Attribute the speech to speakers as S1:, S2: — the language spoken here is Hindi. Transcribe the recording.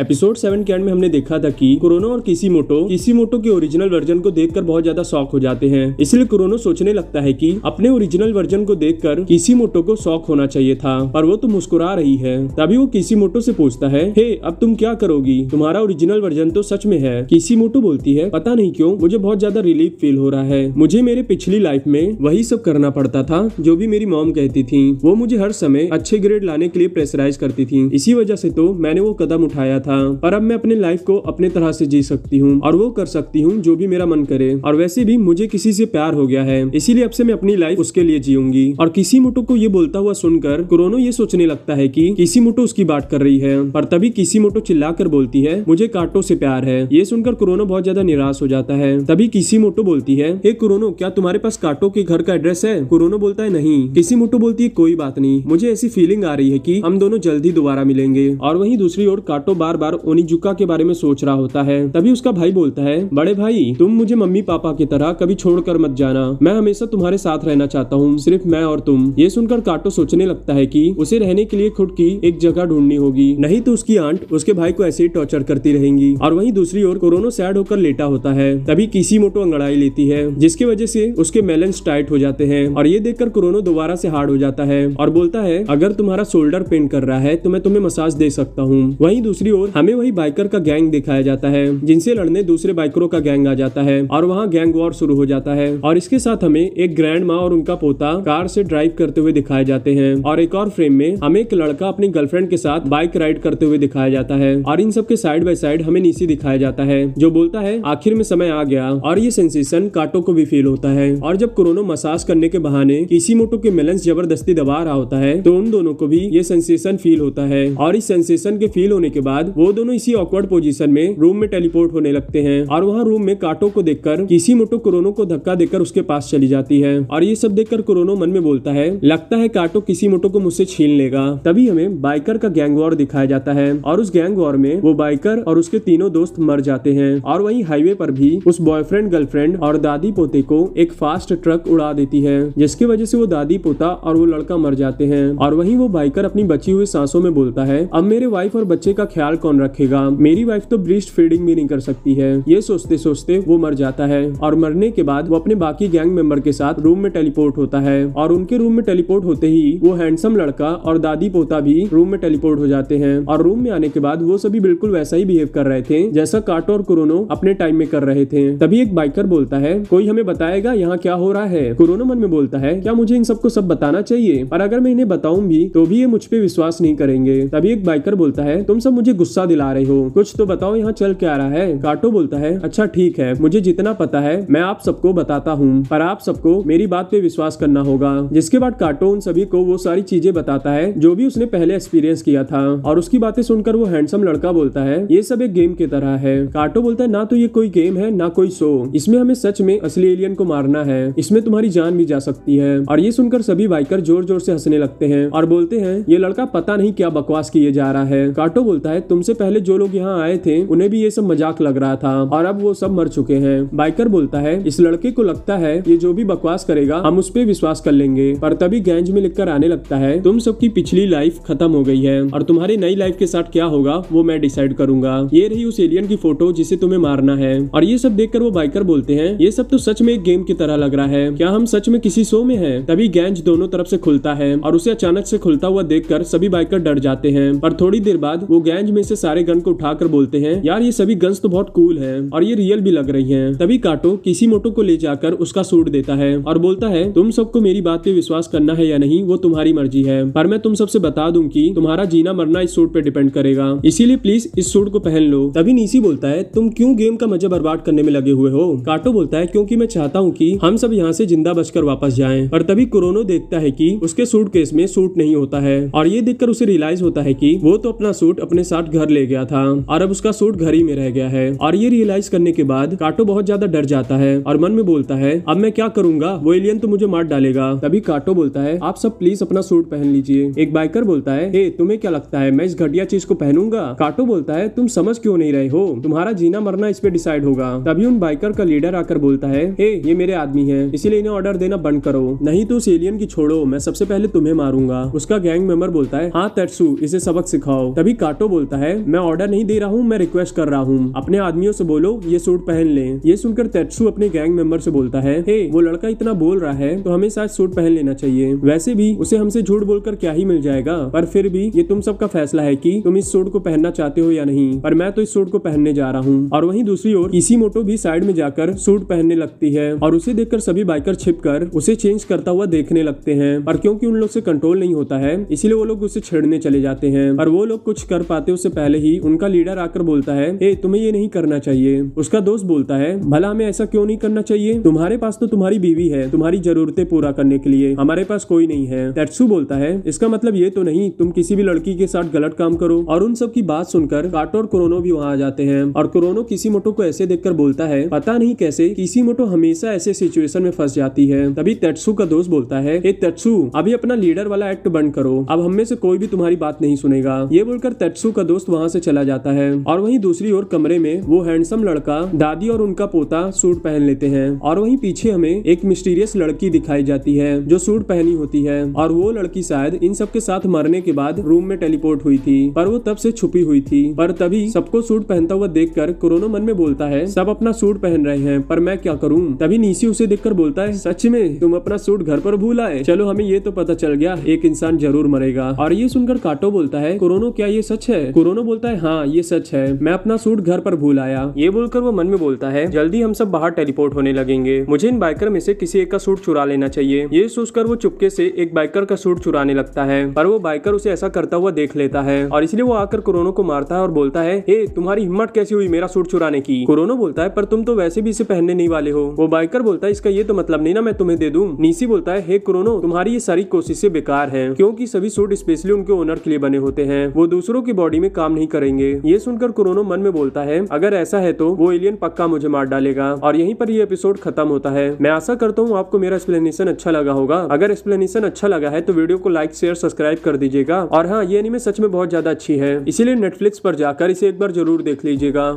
S1: एपिसोड सेवन के एंड में हमने देखा था कि कोरोना और किसी मोटो किसी मोटो के ओरिजिनल वर्जन को देखकर बहुत ज्यादा शौक हो जाते हैं इसलिए कोरोनो सोचने लगता है कि अपने ओरिजिनल वर्जन को देखकर किसी मोटो को शौक होना चाहिए था पर वो तो मुस्कुरा रही है तभी वो किसी मोटो से पूछता है हे अब तुम क्या करोगी तुम्हारा ओरिजिनल वर्जन तो सच में है किसी मोटो बोलती है पता नहीं क्यों मुझे बहुत ज्यादा रिलीफ फील हो रहा है मुझे मेरे पिछली लाइफ में वही सब करना पड़ता था जो भी मेरी मॉम कहती थी वो मुझे हर समय अच्छे ग्रेड लाने के लिए प्रेशराइज करती थी इसी वजह से तो मैंने वो कदम उठाया था था पर अब मैं अपने लाइफ को अपने तरह से जी सकती हूँ और वो कर सकती हूँ जो भी मेरा मन करे और वैसे भी मुझे किसी से प्यार हो गया है इसीलिए अब से मैं अपनी लाइफ उसके लिए जीऊंगी और किसी मुटो को ये बोलता हुआ सुनकर क्रोनो ये सोचने लगता है कि किसी मुटो उसकी बात कर रही है पर तभी किसी मुटो चिल्ला बोलती है मुझे कांटो से प्यार है ये सुनकर क्रोनो बहुत ज्यादा निराश हो जाता है तभी किसी मोटो बोलती है हे क्रोनो क्या तुम्हारे पास काटो के घर का एड्रेस है क्रोनो बोलता है नहीं किसी मोटो बोलती है कोई बात नहीं मुझे ऐसी फीलिंग आ रही है की हम दोनों जल्द ही दोबारा मिलेंगे और वही दूसरी ओर काटो बार बार ओनिजुका के बारे में सोच रहा होता है तभी उसका भाई बोलता है बड़े भाई तुम मुझे मम्मी पापा की तरह कभी छोड़ कर मत जाना मैं हमेशा तुम्हारे साथ रहना चाहता हूँ सिर्फ मैं और तुम ये सुनकर काटो सोचने लगता है की उसे रहने के लिए खुद की एक जगह ढूंढनी होगी नहीं तो उसकी आंट उसके भाई को ऐसे ही टॉर्चर करती रहेंगी और वहीं दूसरी ओर कोरोनो सैड होकर लेटा होता है तभी किसी मोटो अंगड़ाई लेती है जिसकी वजह से उसके मेलेंस टाइट हो जाते हैं और ये देखकर कोरोनो दोबारा से हार्ड हो जाता है और बोलता है अगर तुम्हारा शोल्डर पेन कर रहा है तो मैं तुम्हें मसाज दे सकता हूँ वहीं दूसरी ओर दूर हमें वही बाइकर का गैंग दिखाया जाता है जिनसे लड़ने दूसरे बाइकरों का गैंग आ जाता है और वहाँ गैंग वॉर शुरू हो जाता है और इसके साथ हमें एक ग्रैंड माँ और उनका पोता कार से ड्राइव करते हुए दिखाए जाते हैं और एक और फ्रेम में हमें एक लड़का अपनी गर्लफ्रेंड के साथ बाइक राइड करते हुए दिखाया जाता है और इन सबके साइड बाय साइड हमें नीचे दिखाया जाता है जो बोलता है आखिर में समय आ गया और ये सेंसेशन काटो को भी फील होता है और जब कोरोनो मसाज करने के बहाने इसी मोटो के मेलन जबरदस्ती दबा रहा होता है तो उन दोनों को भी ये सेंसेशन फील होता है और इस सेंसेशन के फील होने के बाद बाद वो दोनों इसी ऑकवर्ड पोजिशन में रूम में टेलीपोर्ट होने लगते हैं और वहाँ रूम में काटो को देखकर किसी मोटो कोरोनो को धक्का देकर उसके पास चली जाती है और ये सब देखकर कोरोनो मन में बोलता है लगता है काटो किसी मोटो को मुझसे छीन लेगा तभी हमें बाइकर का गैंग वॉर दिखाया जाता है और उस गैंग वॉर में वो बाइकर और उसके तीनों दोस्त मर जाते हैं और वहीं हाईवे पर भी उस बॉयफ्रेंड गर्लफ्रेंड और दादी पोते को एक फास्ट ट्रक उड़ा देती है जिसकी वजह से वो दादी पोता और वो लड़का मर जाते हैं और वहीं वो बाइकर अपनी बची हुई सांसों में बोलता है अब मेरे वाइफ और बच्चे का ख्याल कौन रखेगा मेरी वाइफ तो ब्रिस्ट फीडिंग भी नहीं कर सकती है ये सोचते सोचते वो मर जाता है और मरने के बाद वो अपने बाकी गैंग मेंबर के साथ रूम में टेलीपोर्ट होता है और उनके रूम में टेलीपोर्ट होते ही वो हैंडसम लड़का और दादी पोता भी रूम में टेलीपोर्ट हो जाते हैं और रूम में आने के बाद वो सभी बिल्कुल वैसा ही बिहेव कर रहे थे जैसा काटो और कुरोनो अपने टाइम में कर रहे थे तभी एक बाइकर बोलता है कोई हमें बताएगा यहाँ क्या हो रहा है कुरोनो मन में बोलता है क्या मुझे इन सबको सब बताना चाहिए और अगर मैं इन्हें बताऊं भी तो भी ये मुझ पर विश्वास नहीं करेंगे तभी एक बाइकर बोलता है तुम सब मुझे गुस्सा दिला रही हो कुछ तो बताओ यहाँ चल क्या रहा है काटो बोलता है अच्छा ठीक है मुझे जितना पता है मैं आप सबको बताता हूँ पर आप सबको मेरी बात पे विश्वास करना होगा जिसके बाद काटो उन सभी को वो सारी चीजें बताता है जो भी उसने पहले एक्सपीरियंस किया था और उसकी बातें सुनकर वो हैंडसम लड़का बोलता है ये सब एक गेम की तरह है काटो बोलता है ना तो ये कोई गेम है ना कोई शो इसमें हमें सच में असली एलियन को मारना है इसमें तुम्हारी जान भी जा सकती है और ये सुनकर सभी बाइकर जोर जोर से हंसने लगते हैं और बोलते हैं ये लड़का पता नहीं क्या बकवास किए जा रहा है काटो बोलता है तुम तुमसे पहले जो लोग यहाँ आए थे उन्हें भी ये सब मजाक लग रहा था और अब वो सब मर चुके हैं बाइकर बोलता है इस लड़के को लगता है ये जो भी बकवास करेगा हम उस पर विश्वास कर लेंगे पर तभी गैंज में लिखकर आने लगता है तुम सबकी पिछली लाइफ खत्म हो गई है और तुम्हारी नई लाइफ के साथ क्या होगा वो मैं डिसाइड करूंगा ये रही उस एलियन की फोटो जिसे तुम्हें मारना है और ये सब देखकर वो बाइकर बोलते हैं ये सब तो सच में एक गेम की तरह लग रहा है क्या हम सच में किसी शो में है तभी गैंज दोनों तरफ से खुलता है और उसे अचानक से खुलता हुआ देखकर सभी बाइकर डर जाते हैं पर थोड़ी देर बाद वो गैंज में से सारे गन को उठाकर बोलते हैं यार ये सभी गन्स तो बहुत कूल है और ये रियल भी लग रही है तभी काटो किसी मोटो को ले जाकर उसका सूट देता है और बोलता है तुम सबको मेरी बात पे विश्वास करना है या नहीं वो तुम्हारी मर्जी है पर मैं तुम सबसे बता दूं कि तुम्हारा जीना मरना इस सूट पे डिपेंड करेगा इसीलिए प्लीज इस सूट को पहन लो तभी नीसी बोलता है तुम क्यों गेम का मजा बर्बाद करने में लगे हुए हो काटो बोलता है क्योंकि मैं चाहता हूँ की हम सब यहाँ से जिंदा बचकर वापस जाए पर तभी कोरोनो देखता है की उसके सूट केस में सूट नहीं होता है और ये देखकर उसे रियलाइज होता है की वो तो अपना सूट अपने साथ घर ले गया था और अब उसका सूट घर ही में रह गया है और ये रियलाइज करने के बाद काटो बहुत ज्यादा डर जाता है और मन में बोलता है अब मैं क्या करूंगा वो एलियन तो मुझे मार डालेगा तभी काटो बोलता है आप सब प्लीज अपना सूट पहन लीजिए एक बाइकर बोलता है हे तुम्हें क्या लगता है मैं इस घटिया चीज को पहनूंगा काटो बोलता है तुम समझ क्यों नहीं रहे हो तुम्हारा जीना मरना इस पे डिसाइड होगा तभी उन बाइकर का लीडर आकर बोलता है हे ये मेरे आदमी है इसीलिए इन्हें ऑर्डर देना बंद करो नहीं तो उस एलियन की छोड़ो मैं सबसे पहले तुम्हें मारूंगा उसका गैंग मेंबर बोलता है हाँ तरसू इसे सबक सिखाओ तभी काटो बोलता है है मैं ऑर्डर नहीं दे रहा हूँ मैं रिक्वेस्ट कर रहा हूँ अपने आदमियों से बोलो ये सूट पहन ले ये सुनकर तेत्सु अपने गैंग मेंबर से बोलता है हे वो लड़का इतना बोल रहा है तो हमें शायद सूट पहन लेना चाहिए वैसे भी उसे हमसे झूठ बोलकर क्या ही मिल जाएगा पर फिर भी ये तुम सबका फैसला है की तुम इस सूट को पहनना चाहते हो या नहीं पर मैं तो इस सूट को पहनने जा रहा हूँ और वही दूसरी ओर इसी मोटो भी साइड में जाकर सूट पहनने लगती है और उसे देखकर सभी बाइकर छिप कर उसे चेंज करता हुआ देखने लगते हैं पर क्योंकि उन लोग से कंट्रोल नहीं होता है इसीलिए वो लोग उसे छेड़ने चले जाते हैं पर वो लोग कुछ कर पाते उसे पहले ही उनका लीडर आकर बोलता है ए तुम्हें ये नहीं करना चाहिए उसका दोस्त बोलता है भला हमें ऐसा क्यों नहीं करना चाहिए तुम्हारे पास तो तुम्हारी बीवी है तुम्हारी जरूरतें पूरा करने के लिए हमारे पास कोई नहीं है तेट्सू बोलता है इसका मतलब ये तो नहीं तुम किसी भी लड़की के साथ गलत काम करो और उन सब की बात सुनकर काटो और कोरोनो भी वहाँ आ जाते हैं और कोरोनो किसी मोटो को ऐसे देख बोलता है पता नहीं कैसे किसी मोटो हमेशा ऐसे सिचुएशन में फंस जाती है तभी तेटसू का दोस्त बोलता है ए तेट्सू अभी अपना लीडर वाला एक्ट बंद करो अब हमें से कोई भी तुम्हारी बात नहीं सुनेगा ये बोलकर तेटसू का दोस्त दोस्त वहाँ से चला जाता है और वही दूसरी ओर कमरे में वो हैंडसम लड़का दादी और उनका पोता सूट पहन लेते हैं और वही पीछे हमें एक मिस्टीरियस लड़की दिखाई जाती है जो सूट पहनी होती है और वो लड़की शायद इन सब के साथ मरने के बाद रूम में टेलीपोर्ट हुई थी पर वो तब से छुपी हुई थी पर तभी सबको सूट पहनता हुआ देखकर कोरोना मन में बोलता है सब अपना सूट पहन रहे हैं पर मैं क्या करूँ तभी नीसी उसे देखकर बोलता है सच में तुम अपना सूट घर पर भूल आए चलो हमें ये तो पता चल गया एक इंसान जरूर मरेगा और ये सुनकर काटो बोलता है कोरोनो क्या ये सच है सुरोनो बोलता है हाँ ये सच है मैं अपना सूट घर पर भूल आया ये बोलकर वो मन में बोलता है जल्दी हम सब बाहर टेलीपोर्ट होने लगेंगे मुझे इन बाइकर में से किसी एक का सूट चुरा लेना चाहिए ये सोचकर वो चुपके से एक बाइकर का सूट चुराने लगता है पर वो बाइकर उसे ऐसा करता हुआ देख लेता है और इसलिए वो आकर कोरोनो को मारता है और बोलता है हे तुम्हारी हिम्मत कैसी हुई मेरा सूट चुराने की कोरोनो बोलता है पर तुम तो वैसे भी इसे पहनने नहीं वाले हो वो बाइकर बोलता है इसका ये तो मतलब नहीं ना मैं तुम्हें दे दूँ नीसी बोलता है हे कोरोनो तुम्हारी ये सारी कोशिशें बेकार है क्योंकि सभी सूट स्पेशली उनके ओनर के लिए बने होते हैं वो दूसरों की बॉडी में काम नहीं करेंगे ये सुनकर कुरोनो मन में बोलता है अगर ऐसा है तो वो एलियन पक्का मुझे मार डालेगा और यहीं पर ये एपिसोड खत्म होता है मैं आशा करता हूँ आपको मेरा एक्सप्लेनेशन अच्छा लगा होगा अगर एक्सप्लेनेशन अच्छा लगा है तो वीडियो को लाइक शेयर सब्सक्राइब कर दीजिएगा और हाँ ये एनिमे सच में बहुत ज्यादा अच्छी है इसीलिए नेटफ्लिक्स पर जाकर इसे एक बार जरूर देख लीजिएगा